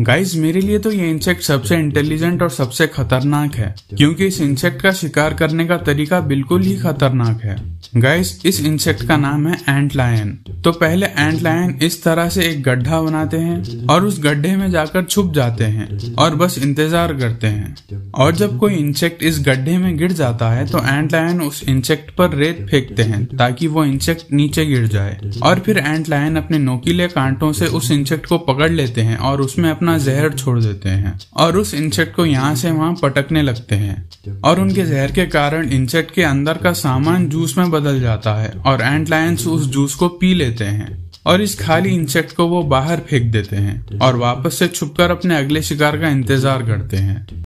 guys मेरे लिए तो ये इंसेक्ट सबसे इंटेलिजेंट और सबसे खतरनाक है क्योंकि इस इंसेक्ट का शिकार करने का तरीका बिल्कुल ही खतरनाक है गाइस इस इंसेक्ट का नाम है एंट लायन तो पहले एंड लाइन इस तरह से एक गड्ढा बनाते हैं और उस गड्ढे में जाकर छुप जाते हैं और बस इंतजार करते हैं और जब कोई इंसेक्ट इस गड्ढे में गिर जाता है तो एंड लाइन उस इंसेक्ट पर रेत फेंकते हैं ताकि वो इंसेक्ट नीचे गिर जाए और फिर एंड लाइन अपने नोकीले कांटों से उस इंसेक्ट को पकड़ लेते हैं और उसमें अपना जहर छोड़ देते हैं और उस इंसेक्ट को यहाँ से वहाँ पटकने लगते हैं और उनके जहर के कारण इंसेक्ट के अंदर का सामान जूस में बदल जाता है और एंड लाइन उस जूस को पी लेते देते हैं और इस खाली इंसेक्ट को वो बाहर फेंक देते हैं और वापस से छुपकर अपने अगले शिकार का इंतजार करते हैं